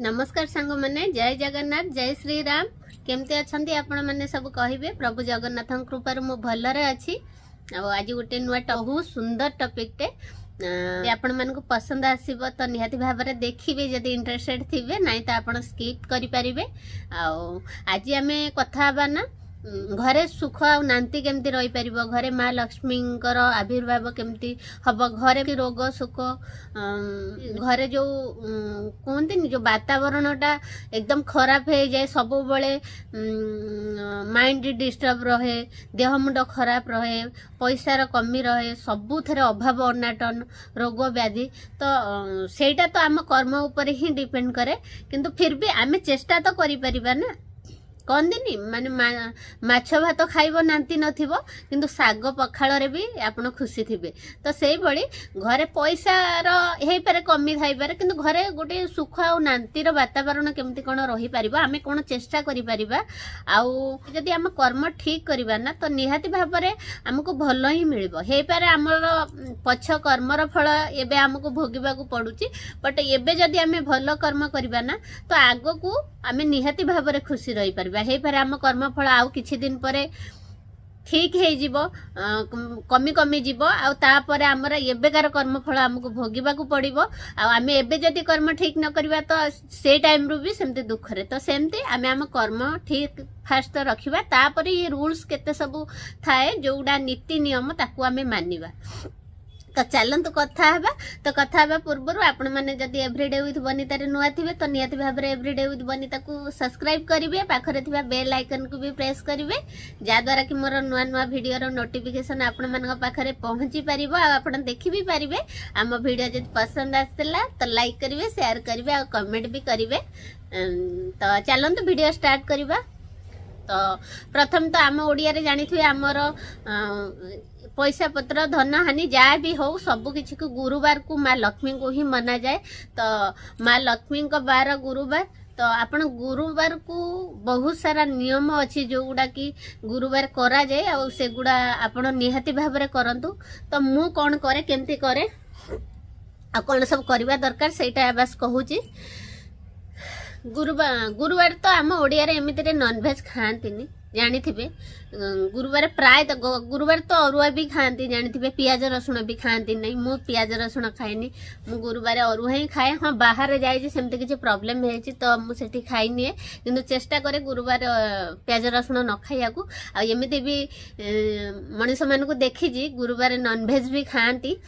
नमस्कार सांग मैंने जय जगन्नाथ जय श्री राम केमती अच्छा आपण मैंने सब कह प्रभु जगन्नाथ कृपार मु अच्छी आज गोटे नुआ बहु सुंदर टपिकटे आपण मानक पसंद आसब तो निहाती भाव में देखिए जदि इंटरेस्टेड थे ना तो आप स्की करें आज आम कथा ना ଘରେ ସୁଖ ଆଉ ନାନ୍ତି କେମିତି ରହିପାରିବ ଘରେ ମା ଲକ୍ଷ୍ମୀଙ୍କର ଆବିର୍ଭାବ କେମିତି ହବ ଘରେ ରୋଗ ସୁଖ ଘରେ ଯୋଉ କୁହନ୍ତିନି ଯୋଉ ବାତାବରଣଟା ଏକଦମ ଖରାପ ହେଇଯାଏ ସବୁବେଳେ ମାଇଣ୍ଡ ଡିଷ୍ଟର୍ବ ରହେ ଦେହ ମୁଣ୍ଡ ଖରାପ ରହେ ପଇସାର କମି ରହେ ସବୁଥିରେ ଅଭାବ ଅନାଟନ ରୋଗ ବ୍ୟାଧି ତ ସେଇଟା ତ ଆମ କର୍ମ ଉପରେ ହିଁ ଡିପେଣ୍ଡ କରେ କିନ୍ତୁ ଫିର୍ ବି ଆମେ ଚେଷ୍ଟା ତ କରିପାରିବା ନା କହନ୍ତିନି ମାନେ ମାଛ ଭାତ ଖାଇବ ନାନ୍ତି ନଥିବ କିନ୍ତୁ ଶାଗ ପଖାଳରେ ବି ଆପଣ ଖୁସି ଥିବେ ତ ସେଇଭଳି ଘରେ ପଇସାର ହେଇପାରେ କମି ଥାଇପାରେ କିନ୍ତୁ ଘରେ ଗୋଟେ ସୁଖ ଆଉ ନାନ୍ତିର ବାତାବରଣ କେମିତି କ'ଣ ରହିପାରିବ ଆମେ କ'ଣ ଚେଷ୍ଟା କରିପାରିବା ଆଉ ଯଦି ଆମ କର୍ମ ଠିକ୍ କରିବା ନା ତ ନିହାତି ଭାବରେ ଆମକୁ ଭଲ ହିଁ ମିଳିବ ହେଇପାରେ ଆମର ପଛ କର୍ମର ଫଳ ଏବେ ଆମକୁ ଭୋଗିବାକୁ ପଡ଼ୁଛି ବଟ୍ ଏବେ ଯଦି ଆମେ ଭଲ କର୍ମ କରିବା ନା ତ ଆଗକୁ ଆମେ ନିହାତି ଭାବରେ ଖୁସି ରହିପାରିବା କରିବା ହେଇପାରେ ଆମ କର୍ମଫଳ ଆଉ କିଛି ଦିନ ପରେ ଠିକ୍ ହେଇଯିବ କମି କମିଯିବ ଆଉ ତାପରେ ଆମର ଏବେକାର କର୍ମଫଳ ଆମକୁ ଭୋଗିବାକୁ ପଡ଼ିବ ଆଉ ଆମେ ଏବେ ଯଦି କର୍ମ ଠିକ୍ ନ କରିବା ତ ସେଇ ଟାଇମ୍ରୁ ବି ସେମିତି ଦୁଃଖରେ ତ ସେମିତି ଆମେ ଆମ କର୍ମ ଠିକ୍ ଫାଷ୍ଟ ତ ରଖିବା ତାପରେ ଇଏ ରୁଲ୍ସ କେତେ ସବୁ ଥାଏ ଯେଉଁଗୁଡ଼ା ନୀତି ନିୟମ ତାକୁ ଆମେ ମାନିବା तो चलत कथा तो कथा पूर्व आपड़ी एव्रीडे ओथ बनीतार नुआ थे तो निहती भाव में एव्रीडे ओथ बनीता को सब्सक्राइब करेंगे पाखे बेल आइकन को भी प्रेस करेंगे जहाद्वारा कि मोर नुआ नुआ भिडर नोटिफिकेसन आपखे पहुँची पार आपड़ देखी पारे आम भिड जब पसंद आसला तो लाइक करेंगे सेयार करेंगे आ कमेंट भी करेंगे तो चलत भिड स्टार्ट करवा तो प्रथम तो आम ओडिया जानते आमर पैसा पत्र धन हानि जहाँ भी हो सबकि गुरुवार को माँ लक्ष्मी को ही मना जाए तो माँ लक्ष्मी बार गुरुवार तो आपण गुरुवार को बहुत सारा नियम अच्छी जो गुड़ा कि गुरुवार कराए आ से गुड़ा आपण निहाती भाव में करूँ तो मु कौन करे केमती करे कौन सब करवा दरकार सेटा बस कहूँ गुरुवार गुरुवार तो आम ओडिया एमती भेज खाती जानते गुरुवार प्राय तो गुरुवार तो अरुआ भी खाती जानते पिज रसुण भी खाती ना मुझ पिज रसुण खाएनि मु गुरुवार अरुआ ही खाए हाँ बाहर जाम किसी प्रोब्लेम हो मुझे खाई कि चेषा कै गुरुवार पिज रसुण न खाइक आमती भी मनीष मानक देखीजी गुरुवार नन भेज भी खाती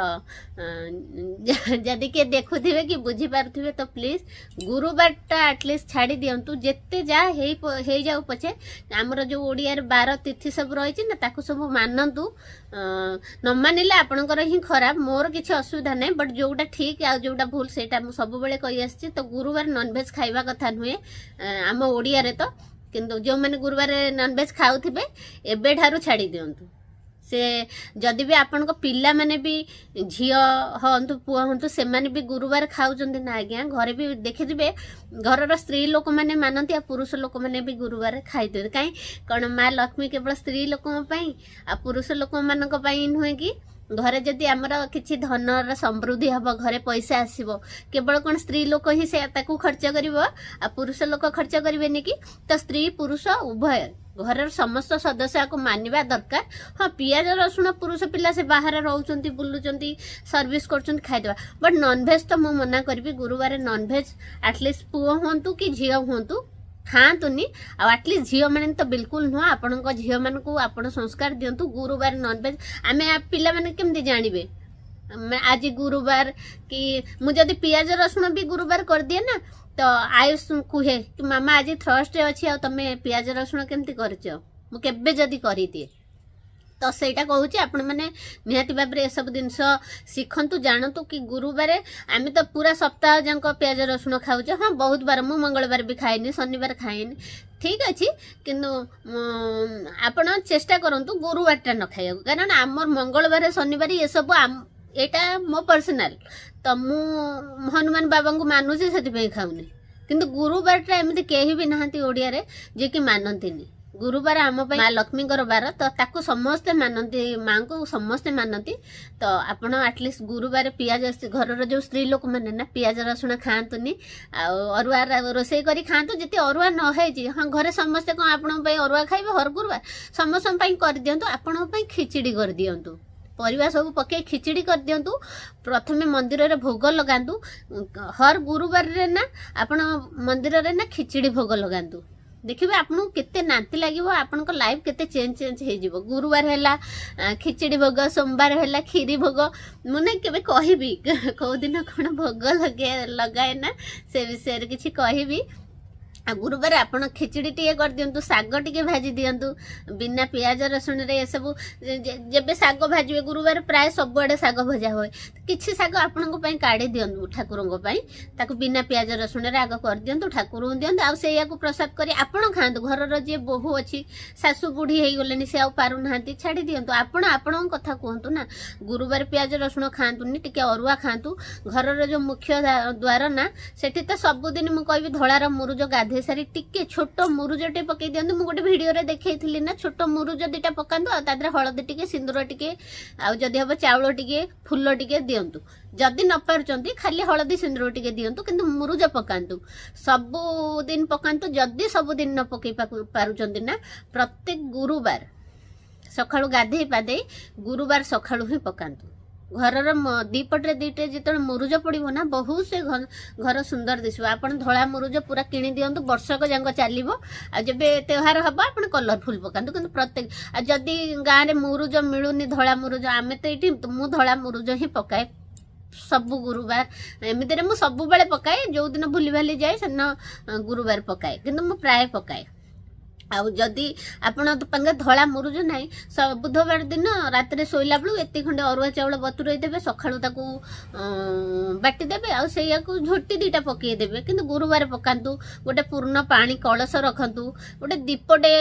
तो जदि किए देखु कि बुझीपे तो प्लीज गुरुवार आटलिस्ट छाड़ दिं जिते जा पचे आमर जो ओडिया बार तिथि सब रही सब मानतु न मान आपणकर ही खराब मोर किसी असुविधा ना बट जो ठीक आ जो भूल से सब बड़े कही तो गुरुवार ननभेज खाइबा कथा नुहे आम ओडिया तो कि जो मैंने गुरुवार ननभेज खाऊ छाड़ी दिंतु से जदि भी आपण पिला मैंने भी झील हूँ पुह हूँ से गुरुवार खाऊंट ना आज्ञा घर भी देखिथे घर स्त्री लोक मैंने मानते पुरुष लोक मैंने भी गुरुवार खाई कहीं कौन माँ लक्ष्मी केवल स्त्री लोक आ पुरुष लोक मानी नुह कि घरे जदि आमर किसी धनर समृद्धि हम घरे पैसा आसव केवल कौन स्त्री लोक ही खर्च कर पुरुष लोक खर्च करेनि कि तो स्त्री पुरुष उभय घर समस्त सदस्य को मानवा दरकार हाँ पिज रसुण पुरुष पिला से बाहर रोच बुलूंज सर्विस कर बट ननभेज तो मुझे मना करी गुरुवार ननभेज आटलिस्ट पुओ हूँ कि झील हूँ खातुनि आटलिस्ट झील मैंने तो बिलकुल नुह आप झील मान को आप संस्कार दिं गुरुवार ननभेज आम पाने केमी जानवे आज गुरुवार कि मुझे पिज रसुण भी गुरुवार कर दिए ना तो आयुष कहे कि मामा आज थ्रस्ट अच्छे तुम पिज रसुण केमती कर दिए तो सहीटा कहे आपति भाव में यह सब जिन शिखतु जानतु कि गुरुवार आम तो पूरा सप्ताह जाक पिज रसुण खाऊ हाँ बहुत बार मुझ मंगलवार भी खाए शनिवार खाएन ठीक अच्छे कि आप चेटा करूँ गुरुवार न खाइब कारण आम मंगलवार शनिवार ये सब ଏଇଟା ମୋ ପର୍ସନାଲ୍ ତ ମୁଁ ହନୁମାନ ବାବାଙ୍କୁ ମାନୁଛି ସେଥିପାଇଁ ଖାଉନି କିନ୍ତୁ ଗୁରୁବାରଟା ଏମିତି କେହି ବି ନାହାନ୍ତି ଓଡ଼ିଆରେ ଯିଏକି ମାନନ୍ତିନି ଗୁରୁବାର ଆମ ପାଇଁ ମା ଲକ୍ଷ୍ମୀଙ୍କର ବାର ତ ତାକୁ ସମସ୍ତେ ମାନନ୍ତି ମାଆଙ୍କୁ ସମସ୍ତେ ମାନନ୍ତି ତ ଆପଣ ଆଟଲିଷ୍ଟ ଗୁରୁବାର ପିଆଜ ଘରର ଯେଉଁ ସ୍ତ୍ରୀ ଲୋକମାନେ ନା ପିଆଜ ରସୁଣ ଖାଆନ୍ତୁନି ଆଉ ଅରୁଆ ରୋଷେଇ କରି ଖାଆନ୍ତୁ ଯେତେ ଅରୁଆ ନହେଇଛି ହଁ ଘରେ ସମସ୍ତେ କ'ଣ ଆପଣଙ୍କ ପାଇଁ ଅରୁଆ ଖାଇବେ ହର ଗୁରୁବାର ସମସ୍ତଙ୍କ ପାଇଁ କରିଦିଅନ୍ତୁ ଆପଣଙ୍କ ପାଇଁ ଖିଚିଡ଼ି କରିଦିଅନ୍ତୁ ପରିବା ସବୁ ପକାଇ ଖିଚିଡ଼ି କରିଦିଅନ୍ତୁ ପ୍ରଥମେ ମନ୍ଦିରରେ ଭୋଗ ଲଗାନ୍ତୁ ହର ଗୁରୁବାରରେ ନା ଆପଣ ମନ୍ଦିରରେ ନା ଖିଚିଡ଼ି ଭୋଗ ଲଗାନ୍ତୁ ଦେଖିବେ ଆପଣଙ୍କୁ କେତେ ନାନ୍ତି ଲାଗିବ ଆପଣଙ୍କ ଲାଇଫ୍ କେତେ ଚେଞ୍ଜ ଚେଞ୍ଜ ହେଇଯିବ ଗୁରୁବାର ହେଲା ଖିଚିଡ଼ି ଭୋଗ ସୋମବାର ହେଲା କ୍ଷୀରି ଭୋଗ ମୁଁ ନା କେବେ କହିବି କେଉଁ ଦିନ କ'ଣ ଭୋଗ ଲଗାଏ ଲଗାଏ ନା ସେ ବିଷୟରେ କିଛି କହିବି ଗୁରୁବାର ଆପଣ ଖିଚିଡ଼ି ଟିକେ କରିଦିଅନ୍ତୁ ଶାଗ ଟିକେ ଭାଜି ଦିଅନ୍ତୁ ବିନା ପିଆଜ ରସୁଣରେ ଏସବୁ ଯେବେ ଶାଗ ଭାଜିବେ ଗୁରୁବାର ପ୍ରାୟ ସବୁଆଡ଼େ ଶାଗ ଭଜା ହୁଏ କିଛି ଶାଗ ଆପଣଙ୍କ ପାଇଁ କାଢ଼ି ଦିଅନ୍ତୁ ଠାକୁରଙ୍କ ପାଇଁ ତାକୁ ବିନା ପିଆଜ ରସୁଣରେ ଆଗ କରିଦିଅନ୍ତୁ ଠାକୁରଙ୍କୁ ଦିଅନ୍ତୁ ଆଉ ସେଇଆକୁ ପ୍ରସାଦ କରି ଆପଣ ଖାଆନ୍ତୁ ଘରର ଯିଏ ବୋହୁ ଅଛି ଶାଶୁ ବୁଢ଼ୀ ହେଇଗଲେଣି ସେ ଆଉ ପାରୁନାହାନ୍ତି ଛାଡ଼ି ଦିଅନ୍ତୁ ଆପଣ ଆପଣଙ୍କ କଥା କୁହନ୍ତୁ ନା ଗୁରୁବାର ପିଆଜ ରସୁଣ ଖାଆନ୍ତୁନି ଟିକେ ଅରୁଆ ଖାଆନ୍ତୁ ଘରର ଯେଉଁ ମୁଖ୍ୟ ଦ୍ୱାର ନା ସେଠି ତ ସବୁଦିନ ମୁଁ କହିବି ଧଳାର ମୁରୁଜ ଗାଧୋଇ ସାରି ଟିକେ ଛୋଟ ମୁରୁଜଟେ ପକେଇ ଦିଅନ୍ତୁ ମୁଁ ଗୋଟେ ଭିଡିଓରେ ଦେଖେଇଥିଲି ନା ଛୋଟ ମୁରୁଜ ଦିଟା ପକାନ୍ତୁ ଆଉ ତା ଦେହରେ ହଳଦୀ ଟିକେ ସିନ୍ଦୁର ଟିକେ ଆଉ ଯଦି ହବ ଚାଉଳ ଟିକେ ଫୁଲ ଟିକେ ଦିଅନ୍ତୁ ଯଦି ନ ପାରୁଛନ୍ତି ଖାଲି ହଳଦୀ ସିନ୍ଦୁର ଟିକେ ଦିଅନ୍ତୁ କିନ୍ତୁ ମୁରୁଜ ପକାନ୍ତୁ ସବୁଦିନ ପକାନ୍ତୁ ଯଦି ସବୁଦିନ ନ ପକେଇ ପାରୁଛନ୍ତି ନା ପ୍ରତ୍ୟେକ ଗୁରୁବାର ସକାଳୁ ଗାଧେଇ ପାଧେଇ ଗୁରୁବାର ସକାଳୁ ହିଁ ପକାନ୍ତୁ घर दीपटे दीटे जिते मुरुज पड़ो ना बहुत से घर सुंदर दिशा आप धला मुरुज पूरा कि दिखाँ बर्षक जाक चलो आज त्योहार हम आप कलरफुल पका प्रत्येक जदि गाँव में मुरुज मिलूनी धला मुरुज आम तो ये मुझे धला मुरुज हि पकाए सब गुरुवार एमती है मुझे सब पकाए जो दिन भूली भाली जाए से गुरुवार पकाए कि प्राय पकाए आदि आप धला मुरुज ना बुधवार दिन रात शोला बेलू ये खंडे अरुआ चाउल बतुरदेवे सका बाटिदेवे आईया को झोटी दीटा पकईदे कि गुरुवार पकातु गोटे पूर्ण पा कलश रखत गोटे दीपटे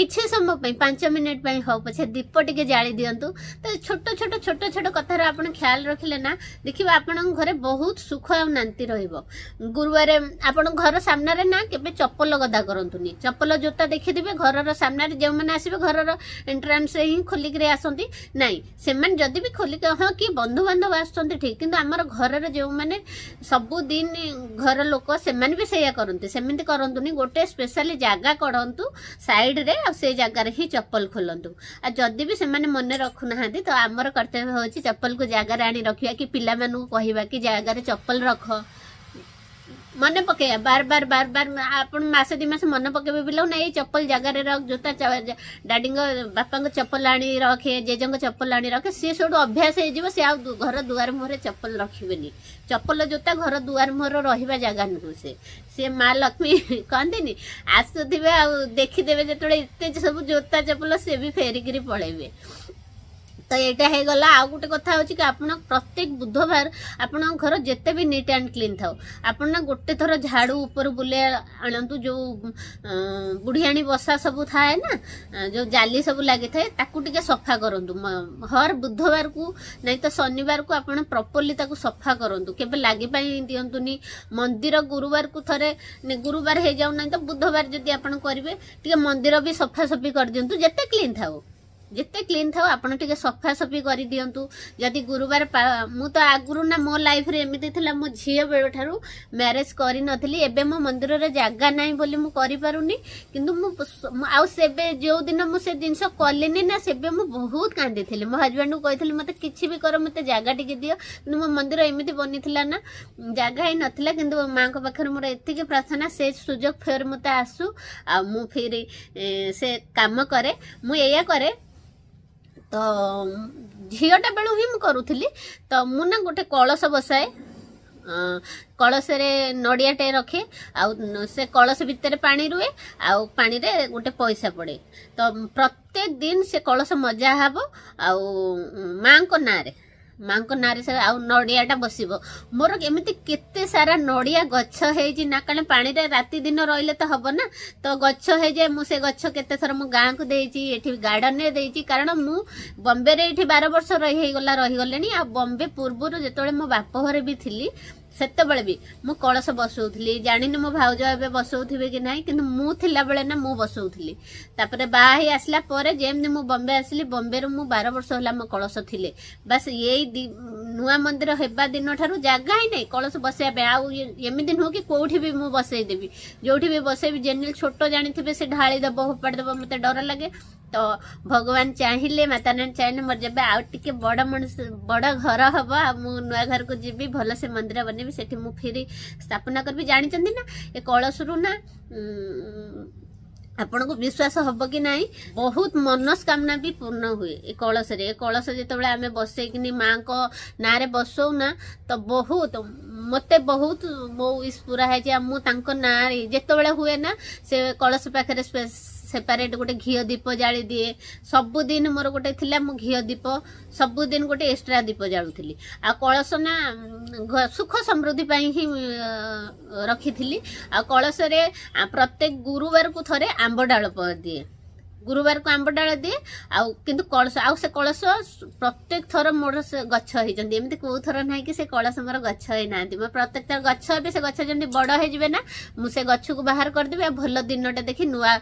କିଛି ସମୟ ପାଇଁ ପାଞ୍ଚ ମିନିଟ୍ ପାଇଁ ହେଉ ପଛେ ଦୀପ ଟିକେ ଜାଳି ଦିଅନ୍ତୁ ତ ଛୋଟ ଛୋଟ ଛୋଟ ଛୋଟ କଥାର ଆପଣ ଖ୍ୟାଲ ରଖିଲେ ନା ଦେଖିବେ ଆପଣଙ୍କ ଘରେ ବହୁତ ସୁଖ ଆଉ ଶାନ୍ତି ରହିବ ଗୁରୁବାର ଆପଣଙ୍କ ଘର ସାମ୍ନାରେ ନା କେବେ ଚପଲ ଗଦା କରନ୍ତୁନି ଚପଲ ଜୋତା ଦେଖିଦେବେ ଘରର ସାମ୍ନାରେ ଯେଉଁମାନେ ଆସିବେ ଘରର ଏଣ୍ଟ୍ରାନ୍ସରେ ହିଁ ଖୋଲିକିରି ଆସନ୍ତି ନାହିଁ ସେମାନେ ଯଦି ବି ଖୋଲିକି ହଁ କି ବନ୍ଧୁବାନ୍ଧବ ଆସୁଛନ୍ତି ଠିକ୍ କିନ୍ତୁ ଆମର ଘରର ଯେଉଁମାନେ ସବୁଦିନ ଘର ଲୋକ ସେମାନେ ବି ସେଇଆ କରନ୍ତି ସେମିତି କରନ୍ତୁନି ଗୋଟେ ସ୍ପେଶାଲି ଜାଗା କରନ୍ତୁ ସାଇଡ଼ରେ ଆଉ ସେ ଜାଗାରେ ହିଁ ଚପଲ ଖୋଲନ୍ତୁ ଆଉ ଯଦି ବି ସେମାନେ ମନେ ରଖୁନାହାନ୍ତି ତ ଆମର କର୍ତ୍ତବ୍ୟ ହେଉଛି ଚପଲକୁ ଜାଗାରେ ଆଣି ରଖିବା କି ପିଲାମାନଙ୍କୁ କହିବା କି ଜାଗାରେ ଚପଲ ରଖ मन पक बार बार बार बार आपसे दिमास मन पक ना ये चपल जगार रख जोता डाडी बापा चपल आनी रखे जेजे चपल आनी रखे सी सब अभ्यास हो घर दुआर मुहर चपल रखे चपल जोता घर दुआर मुहर रही जगह नुह से सी माँ लक्ष्मी कहते आसुवे आस देखीदे जो इतने सब जोता चपल सी भी फेरिकी पल तो यहाँ हो गला आउ गोटे कथ हूँ आप प्रत्येक बुधवार आपण घर जिते भी निट एंड क्लीन था आप गोटे थर झाड़ू उपर बुले आणतु जो बुढ़ियाणी बसा सब थाए ना जो जाली सब लगे सफा करूँ हर बुधवार को नहीं तो शनिवार को आप प्रपरली सफा करूँ के लग दिं मंदिर गुरुवार को थे गुरुवार हो जाऊना तो बुधवार जब आप करेंगे मंदिर भी सफा सफी कर दिंतु जिते क्लीन था ଯେତେ କ୍ଲିନ୍ ଥାଉ ଆପଣ ଟିକେ ସଫାସଫି କରିଦିଅନ୍ତୁ ଯଦି ଗୁରୁବାର ମୁଁ ତ ଆଗରୁ ନା ମୋ ଲାଇଫ୍ରେ ଏମିତି ଥିଲା ମୋ ଝିଅ ବେଳ ଠାରୁ ମ୍ୟାରେଜ୍ କରିନଥିଲି ଏବେ ମୋ ମନ୍ଦିରରେ ଜାଗା ନାହିଁ ବୋଲି ମୁଁ କରିପାରୁନି କିନ୍ତୁ ମୁଁ ଆଉ ସେବେ ଯେଉଁଦିନ ମୁଁ ସେ ଜିନିଷ କଲିନି ନା ସେବେ ମୁଁ ବହୁତ କାନ୍ଦିଥିଲି ମୋ ହଜବ୍ୟାଣ୍ଡକୁ କହିଥିଲି ମୋତେ କିଛି ବି କର ମୋତେ ଜାଗା ଟିକେ ଦିଅ କିନ୍ତୁ ମୋ ମନ୍ଦିର ଏମିତି ବନିଥିଲା ନା ଜାଗା ହେଇନଥିଲା କିନ୍ତୁ ମାଆଙ୍କ ପାଖରେ ମୋର ଏତିକି ପ୍ରାର୍ଥନା ସେ ସୁଯୋଗ ଫେର୍ ମୋତେ ଆସୁ ଆଉ ମୁଁ ଫେରି ସେ କାମ କରେ ମୁଁ ଏଇଆ କରେ ତ ଝିଅଟା ବେଳୁ ହିଁ ମୁଁ କରୁଥିଲି ତ ମୁଁ ନା ଗୋଟେ କଳସ ବସାଏ କଳସରେ ନଡ଼ିଆଟେ ରଖେ ଆଉ ସେ କଳସ ଭିତରେ ପାଣି ରୁହେ ଆଉ ପାଣିରେ ଗୋଟେ ପଇସା ପଡ଼େ ତ ପ୍ରତ୍ୟେକ ଦିନ ସେ କଳସ ମଜା ହେବ ଆଉ ମାଆଙ୍କ ନାଁରେ ମାଙ୍କ ନାଁରେ ସେ ଆଉ ନଡ଼ିଆଟା ବସିବ ମୋର ଏମିତି କେତେ ସାରା ନଡ଼ିଆ ଗଛ ହେଇଛି ନା କାରଣ ପାଣିରେ ରାତି ଦିନ ରହିଲେ ତ ହବ ନା ତ ଗଛ ହେଇଯାଏ ମୁଁ ସେ ଗଛ କେତେ ଥର ମୁଁ ଗାଁକୁ ଦେଇଛି ଏଠି ଗାର୍ଡେନରେ ଦେଇଛି କାରଣ ମୁଁ ବମ୍ବେରେ ଏଇଠି ବାର ବର୍ଷ ରହି ହେଇଗଲା ରହିଗଲେଣି ଆଉ ବମ୍ବେ ପୂର୍ବରୁ ଯେତେବେଳେ ମୋ ବାପ ଘରେ ବି ଥିଲି से कलस बसोली जानी मो भाज ए बसोथे कि ना कि मुझे ना मुझे बसोली बाई आसला जमी मुझ बम्बे आसली बम्बे मुझ बार वर्ष होगा मो कल थी ये यही नुआ मंदिर होगा दिन ठार् जगह ही नहीं कलस बस आमती नुह कि कौटी भी मुझ बसईदेवी जो भी बसईबी जेनेल छोट जानी थे ढाई दब फोपाड़ी दब मत डर लगे तो भगवान चाहिले माता नानी चाहिए मोर जब आगे बड़ मनुष बड़ घर हम आ घर को जी भल से मंदिर बनेबी से फिर स्थापना करी जानी ना ये कलशुरु ना आपण विश्वास हम कि ना बहुत मनस्कामना भी पूर्ण हुए ये कलश रे कलश जो आम बस माँ को ना बसऊ ना तो बहुत मत बहुत मो पूरा है मुझे ना जिते हुए ना से कलश पाखे ସେପାରେଟ୍ ଗୋଟେ ଘିଅ ଦୀପ ଜାଳିଦିଏ ସବୁଦିନ ମୋର ଗୋଟେ ଥିଲା ମୁଁ ଘିଅ ଦୀପ ସବୁଦିନ ଗୋଟେ ଏକ୍ସଟ୍ରା ଦୀପ ଜାଳୁଥିଲି ଆଉ କଳସନା ସୁଖ ସମୃଦ୍ଧି ପାଇଁ ହିଁ ରଖିଥିଲି ଆଉ କଳସରେ ପ୍ରତ୍ୟେକ ଗୁରୁବାରକୁ ଥରେ ଆମ୍ବ ଡାଳ ଦିଏ ଗୁରୁବାରକୁ ଆମ୍ବ ଡାଳ ଦିଏ ଆଉ କିନ୍ତୁ କଳସ ଆଉ ସେ କଳସ ପ୍ରତ୍ୟେକ ଥର ମୋର ସେ ଗଛ ହେଇଛନ୍ତି ଏମିତି କେଉଁ ଥର ନାହିଁ କି ସେ କଳସ ମୋର ଗଛ ହେଇନାହାନ୍ତି ମୋର ପ୍ରତ୍ୟେକ ଥର ଗଛ ହେବେ ସେ ଗଛ ଯେମିତି ବଡ଼ ହେଇଯିବେ ନା ମୁଁ ସେ ଗଛକୁ ବାହାର କରିଦେବି ଆଉ ଭଲ ଦିନଟା ଦେଖି ନୂଆ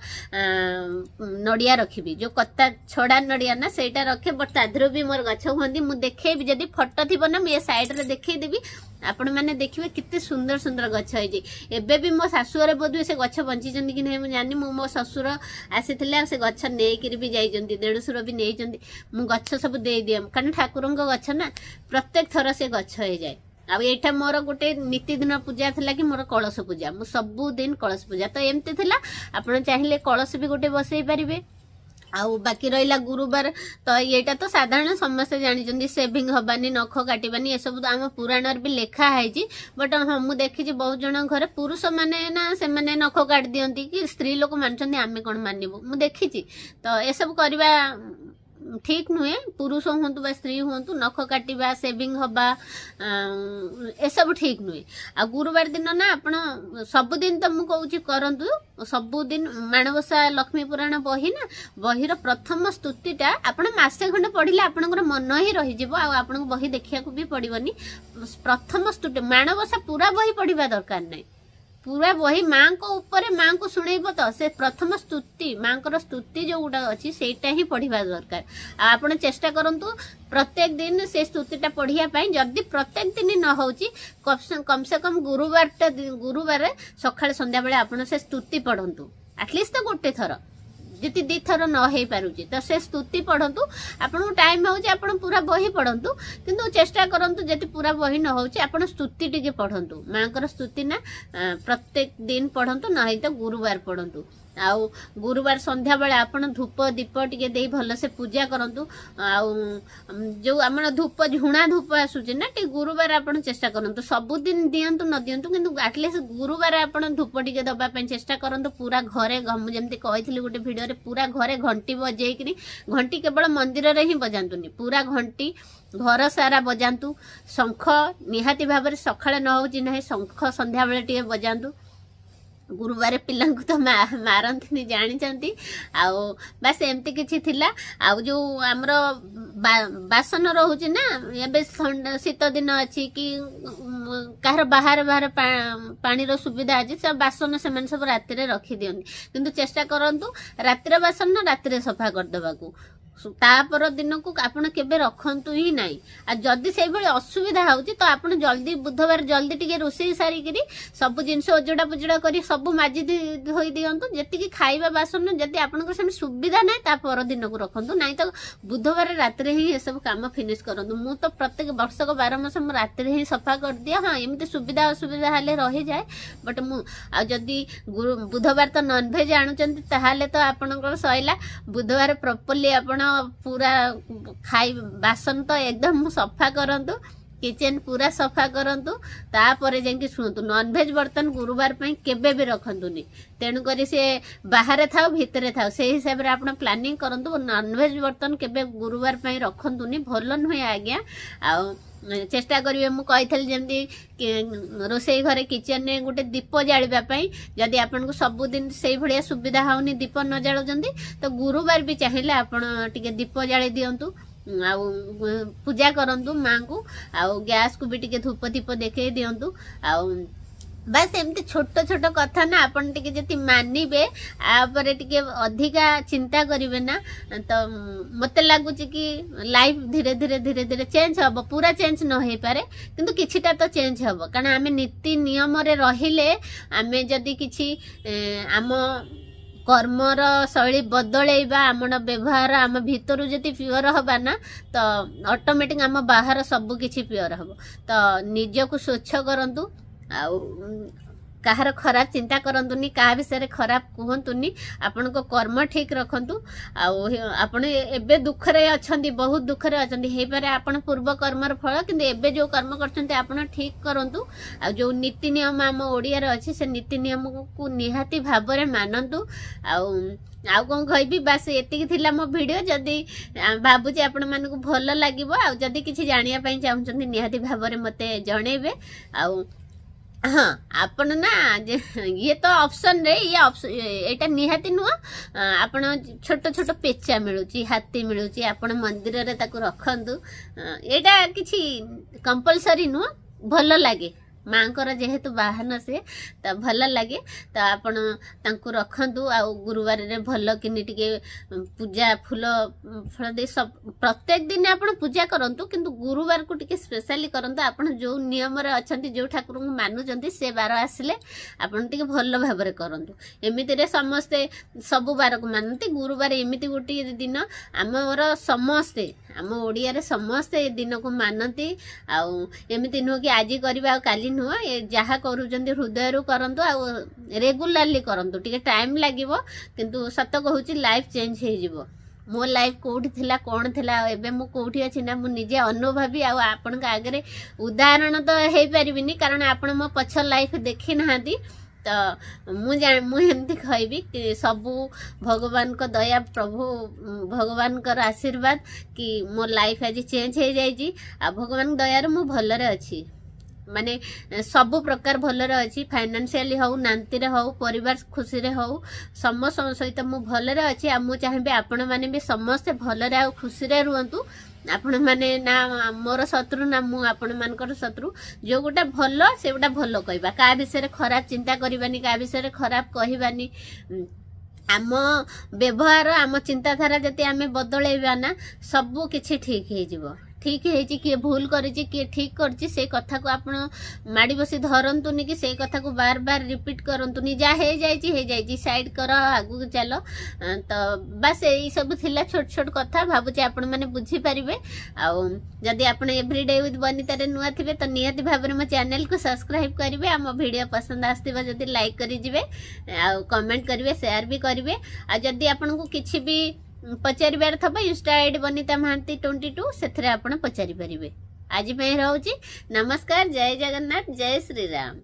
ନଡ଼ିଆ ରଖିବି ଯେଉଁ କତା ଛଡ଼ା ନଡ଼ିଆ ନା ସେଇଟା ରଖେ ବଟ୍ ତା ଦେହରୁ ବି ମୋର ଗଛ ହୁଅନ୍ତି ମୁଁ ଦେଖେଇବି ଯଦି ଫଟୋ ଥିବ ନା ମୁଁ ଏ ସାଇଡ଼୍ରେ ଦେଖେଇଦେବି ଆପଣମାନେ ଦେଖିବେ କେତେ ସୁନ୍ଦର ସୁନ୍ଦର ଗଛ ହେଇଛି ଏବେ ବି ମୋ ଶାଶୁଘରେ ବୋଧହୁଏ ସେ ଗଛ ବଞ୍ଚିଛନ୍ତି କି ନାହିଁ ମୁଁ ଜାଣିନି ମୁଁ ମୋ ଶ୍ୱଶୁର ଆସିଥିଲେ ଆଉ ସେ ଗଛ ନେଇକିରି ବି ଯାଇଛନ୍ତି ଦେଢ଼ଶୁର ବି ନେଇଛନ୍ତି ମୁଁ ଗଛ ସବୁ ଦେଇଦିଏ କାରଣ ଠାକୁରଙ୍କ ଗଛ ନା ପ୍ରତ୍ୟେକ ଥର ସେ ଗଛ ହେଇଯାଏ ଆଉ ଏଇଟା ମୋର ଗୋଟେ ନୀତିଦିନ ପୂଜା ଥିଲା କି ମୋର କଳସ ପୂଜା ମୁଁ ସବୁଦିନ କଳସ ପୂଜା ତ ଏମିତି ଥିଲା ଆପଣ ଚାହିଁଲେ କଳସ ବି ଗୋଟେ ବସେଇ ପାରିବେ आउ बाकी रहा गुरुवार तो ये तो साधारण समस्त जानते सेविंग हबानी नख काटवानी ये तो आम पुराण भी लिखाही बट हाँ मुझे देखी बहुत जन घर पुरुष मैंने नख काट दिखती कि स्त्री लोक मानते आम कौन मानव मुझे देखी तो यह सब करवा ଠିକ୍ ନୁହେଁ ପୁରୁଷ ହୁଅନ୍ତୁ ବା ସ୍ତ୍ରୀ ହୁଅନ୍ତୁ ନଖ କାଟିବା ସେଭିଂ ହେବା ଏସବୁ ଠିକ୍ ନୁହେଁ ଆଉ ଗୁରୁବାର ଦିନ ନା ଆପଣ ସବୁଦିନ ତ ମୁଁ କହୁଛି କରନ୍ତୁ ସବୁଦିନ ମାଣବସା ଲକ୍ଷ୍ମୀ ପୁରାଣ ବହି ନା ବହିର ପ୍ରଥମ ସ୍ତୁତିଟା ଆପଣ ମାସେ ଖଣ୍ଡେ ପଢ଼ିଲେ ଆପଣଙ୍କର ମନ ହିଁ ରହିଯିବ ଆଉ ଆପଣଙ୍କୁ ବହି ଦେଖିବାକୁ ବି ପଡ଼ିବନି ପ୍ରଥମ ସ୍ତୁତି ମାଣବସା ପୁରା ବହି ପଢ଼ିବା ଦରକାର ନାହିଁ ପୁରା ବହି ମାଙ୍କ ଉପରେ ମାଙ୍କୁ ଶୁଣେଇବ ତ ସେ ପ୍ରଥମ ସ୍ତୁତି ମାଙ୍କର ସ୍ତୁତି ଯୋଉ ଗୁଡା ଅଛି ସେଇଟା ହିଁ ପଢିବା ଦରକାର ଆଉ ଆପଣ ଚେଷ୍ଟା କରନ୍ତୁ ପ୍ରତ୍ୟେକ ଦିନ ସେ ସ୍ତୁତିଟା ପଢିବା ପାଇଁ ଯଦି ପ୍ରତ୍ୟେକ ଦିନ ନ ହଉଛି କମସେ କମ ଗୁରୁବାରଟା ଗୁରୁବାର ସକାଳେ ସନ୍ଧ୍ୟାବେଳେ ଆପଣ ସେ ସ୍ତୁତି ପଢନ୍ତୁ ଆଟଲିଷ୍ଟ ତ ଗୋଟେ ଥର ଯଦି ଦୁଇଥର ନ ହେଇପାରୁଛି ତ ସେ ସ୍ତୁତି ପଢ଼ନ୍ତୁ ଆପଣଙ୍କୁ ଟାଇମ୍ ହେଉଛି ଆପଣ ପୁରା ବହି ପଢ଼ନ୍ତୁ କିନ୍ତୁ ଚେଷ୍ଟା କରନ୍ତୁ ଯଦି ପୁରା ବହି ନ ହେଉଛି ଆପଣ ସ୍ତୁତି ଟିକେ ପଢ଼ନ୍ତୁ ମାଆଙ୍କର ସ୍ତୁତି ନା ପ୍ରତ୍ୟେକ ଦିନ ପଢ଼ନ୍ତୁ ନହେଲେ ତ ଗୁରୁବାର ପଢ଼ନ୍ତୁ ଆଉ ଗୁରୁବାର ସନ୍ଧ୍ୟାବେଳେ ଆପଣ ଧୂପ ଦୀପ ଟିକେ ଦେଇ ଭଲସେ ପୂଜା କରନ୍ତୁ ଆଉ ଯେଉଁ ଆମର ଧୂପ ଝୁଣା ଧୂପ ଆସୁଛି ନା ଟିକେ ଗୁରୁବାର ଆପଣ ଚେଷ୍ଟା କରନ୍ତୁ ସବୁଦିନ ଦିଅନ୍ତୁ ନ ଦିଅନ୍ତୁ କିନ୍ତୁ ଆଟଲିଷ୍ଟ ଗୁରୁବାର ଆପଣ ଧୂପ ଟିକେ ଦେବା ପାଇଁ ଚେଷ୍ଟା କରନ୍ତୁ ପୁରା ଘରେ ମୁଁ ଯେମିତି କହିଥିଲି ଗୋଟେ ଭିଡ଼ିଓରେ ପୁରା ଘରେ ଘଣ୍ଟି ବଜେଇକିରି ଘଣ୍ଟି କେବଳ ମନ୍ଦିରରେ ହିଁ ବଜାନ୍ତୁନି ପୁରା ଘଣ୍ଟି ଘର ସାରା ବଜାନ୍ତୁ ଶଙ୍ଖ ନିହାତି ଭାବରେ ସକାଳେ ନ ହେଉଛି ନାହିଁ ଶଙ୍ଖ ସନ୍ଧ୍ୟାବେଳେ ଟିକେ ବଜାନ୍ତୁ ଗୁରୁବାର ପିଲାଙ୍କୁ ତ ମାରନ୍ତିନି ଜାଣିଛନ୍ତି ଆଉ ବାସ ଏମିତି କିଛି ଥିଲା ଆଉ ଯେଉଁ ଆମର ବାସନ ରହୁଛି ନା ଏବେ ଶୀତ ଦିନ ଅଛି କି କାହାର ବାହାରେ ବାହାରେ ପାଣିର ସୁବିଧା ଅଛି ସେ ବାସନ ସେମାନେ ସବୁ ରାତିରେ ରଖିଦିଅନ୍ତି କିନ୍ତୁ ଚେଷ୍ଟା କରନ୍ତୁ ରାତିର ବାସନ ରାତିରେ ସଫା କରିଦେବାକୁ तापर दिन को आप रखु ही ना जदि से असुविधा हो तो आप जल्दी बुधवार जल्दी टी रोष सारिकी सब जिन उजोड़ा पुजोड़ा कर सब मजिदी दिखु जी खाइबा बासन जब आप सुविधा ना ता पर दिन को रखु ना तो बुधवार रात सब कम फिनिश करूँ तो प्रत्येक वर्षक बार मस रात सफा कर दिए हाँ एम सुविधा असुविधा हेल्ले रही जाए बट मुझे बुधवार तो नन भेज आणुचार तो आपण सरला बुधवार प्रपर्ली आपड़ ପୁରା ଖାଇ ବାସନ ତ ଏକଦମ ସଫା କରନ୍ତୁ કિચેન પૂરા સફા કરંતુ તાપરે જઈ શુણતુ નનભેજ બર્તન ગુરુવાર પાઈ કેબે બી રખંતુની તેણુકરી સે બહારે થાવ ભીતરે થાવ સે હિસાબરે આપણે પ્લાનિંગ કરંતુ નનભેજ બર્તન કેબે ગુરુવાર પાઈ રખંતુની ભલ નુହେଁ ଆଜ୍ଞା ଆଉ ଚେଷ୍ଟା କରିବେ ମୁଁ କହିଥିଲି ଯେମିତି ରୋଷେଇ ଘରେ କିଚେନ୍ରେ ଗୋଟେ ଦୀପ ଜାଳିବା ପାଇଁ ଯଦି ଆପଣଙ୍କୁ ସବୁଦିନ ସେଇଭଳିଆ ସୁବିଧା ହେଉନି ଦୀପ ନ ଜାଳୁଛନ୍ତି ତ ଗୁରୁବାର ବି ଚାହିଁଲେ ଆପଣ ଟିକେ ଦୀପ ଜାଳି ଦିଅନ୍ତୁ ଆଉ ପୂଜା କରନ୍ତୁ ମାଆଙ୍କୁ ଆଉ ଗ୍ୟାସ୍କୁ ବି ଟିକେ ଧୂପ ଧୀପ ଦେଖେଇ ଦିଅନ୍ତୁ ଆଉ ବାସ୍ ଏମିତି ଛୋଟ ଛୋଟ କଥା ନା ଆପଣ ଟିକେ ଯଦି ମାନିବେ ଆପରେ ଟିକେ ଅଧିକା ଚିନ୍ତା କରିବେ ନା ତ ମୋତେ ଲାଗୁଛି କି ଲାଇଫ୍ ଧୀରେ ଧୀରେ ଧୀରେ ଧୀରେ ଚେଞ୍ଜ ହେବ ପୁରା ଚେଞ୍ଜ ନ ହେଇପାରେ କିନ୍ତୁ କିଛିଟା ତ ଚେଞ୍ଜ ହେବ କାରଣ ଆମେ ନୀତି ନିୟମରେ ରହିଲେ ଆମେ ଯଦି କିଛି ଆମ କର୍ମର ଶୈଳୀ ବଦଳେଇବା ଆମର ବ୍ୟବହାର ଆମ ଭିତରୁ ଯଦି ପିଓର ହେବା ନା ତ ଅଟୋମେଟିକ୍ ଆମ ବାହାର ସବୁକିଛି ପିଓର ହେବ ତ ନିଜକୁ ସ୍ୱଚ୍ଛ କରନ୍ତୁ ଆଉ कहार खराब चिंता करूँ क्या विषय खराब कहतुन आपण को कर्म ठीक रखत आपड़े दुखरे अच्छा बहुत दुखरे अच्छे आप पूर्वकर्मर फल कि जो कर्म कर ठीक करूँ आ जो नीति निम आम ओडर अच्छे से नीति निम को निहाती भाव में मानतु आ आउ कौन कह बास ये मो भिड जदि भाजी आपण मानक भल लगे आदि किसी जानापी चाहते निहाती भाव में मत जनइबे आ हाँ ये तो ऑप्शन रे ये ऑप्शन निहाती नुह आप छोट छोट पेचा मिलूँ हाथी मिलूँ आप मंदिर रखु यहाँ कि कंपलसरी नुह भल लगे ମାଆଙ୍କର ଯେହେତୁ ବାହାନ ସିଏ ତ ଭଲ ଲାଗେ ତ ଆପଣ ତାଙ୍କୁ ରଖନ୍ତୁ ଆଉ ଗୁରୁବାରରେ ଭଲ କିନି ଟିକେ ପୂଜା ଫୁଲ ଫଳ ଦେଇ ସବୁ ପ୍ରତ୍ୟେକ ଦିନ ଆପଣ ପୂଜା କରନ୍ତୁ କିନ୍ତୁ ଗୁରୁବାରକୁ ଟିକେ ସ୍ପେଶାଲି କରନ୍ତୁ ଆପଣ ଯେଉଁ ନିୟମରେ ଅଛନ୍ତି ଯେଉଁ ଠାକୁରଙ୍କୁ ମାନୁଛନ୍ତି ସେ ବାର ଆସିଲେ ଆପଣ ଟିକେ ଭଲ ଭାବରେ କରନ୍ତୁ ଏମିତିରେ ସମସ୍ତେ ସବୁ ବାରକୁ ମାନନ୍ତି ଗୁରୁବାର ଏମିତି ଗୋଟିଏ ଦିନ ଆମର ସମସ୍ତେ ଆମ ଓଡ଼ିଆରେ ସମସ୍ତେ ଏ ଦିନକୁ ମାନନ୍ତି ଆଉ ଏମିତି ନୁହଁ କି ଆଜି କରିବା ଆଉ କାଲି હવે જહા કરું જندي હૃદયરૂ કરંતો રેગ્યુલરલી કરંતો ઠીકે ટાઈમ લાગીબો પરંતુ સતક હોઉચી લાઈફ ચેન્જ થઈ જિબો મો લાઈફ કોટ થિલા કોણ થિલા એબે મુ કોઠી આછી ના મુ નિજે અનુભવી આ આપણ કા આગરે ઉદાહરણ તો હેઈ પરિબિની કારણ આપણ મો પછળ લાઈફ દેખે નાધી તો મુ જા મુ એમ થી કહીબી કે સબુ ભગવાન કો દયા પ્રભુ ભગવાન કો આશીર્વાદ કે મો લાઈફ આજી ચેન્જ થઈ જાય જી આ ભગવાન દયાર મુ ભલ્લરે આછી ମାନେ ସବୁ ପ୍ରକାର ଭଲରେ ଅଛି ଫାଇନାନ୍ସିଆଲି ହଉ ନାନ୍ତିରେ ହଉ ପରିବାର ଖୁସିରେ ହଉ ସମସ୍ତଙ୍କ ସହିତ ମୁଁ ଭଲରେ ଅଛି ଆଉ ମୁଁ ଚାହିଁବି ଆପଣମାନେ ବି ସମସ୍ତେ ଭଲରେ ଆଉ ଖୁସିରେ ରୁହନ୍ତୁ ଆପଣମାନେ ନା ମୋର ଶତ୍ରୁ ନା ମୁଁ ଆପଣମାନଙ୍କର ଶତ୍ରୁ ଯେଉଁ ଗୋଟା ଭଲ ସେଗୁଡ଼ା ଭଲ କହିବା କାହା ବିଷୟରେ ଖରାପ ଚିନ୍ତା କରିବାନି କାହା ବିଷୟରେ ଖରାପ କହିବାନି ଆମ ବ୍ୟବହାର ଆମ ଚିନ୍ତାଧାରା ଯଦି ଆମେ ବଦଳେଇବା ନା ସବୁ କିଛି ଠିକ୍ ହେଇଯିବ ठीक है किए भूल करे ठीक कर कथा बस धरतुनि कि से कथा को बार बार रिपीट करूँ जहाँ हो जाए सैड कर आगे चल तो बास यही सब थी छोट छोट कथ भावे आप बुझीपर आदि आपड़ एव्रीडे विथ नुआ थे तो निहती भाव में मो चेल को सब्सक्राइब करेंगे आम भिड पसंद आदि लाइक करेंगे आ कमेंट करेंगे सेयार भी करेंगे आदि आपन को किसी भी ପଚାରିବାର ଥିବ ଇନଷ୍ଟାଇଡ୍ ବନିତା ମହାନ୍ତି ଟ୍ୱେଣ୍ଟି ଟୁ ସେଥିରେ ଆପଣ ପଚାରି ପାରିବେ ଆଜି ପାଇଁ ରହୁଛି ନମସ୍କାର ଜୟ ଜଗନ୍ନାଥ ଜୟ ଶ୍ରୀରାମ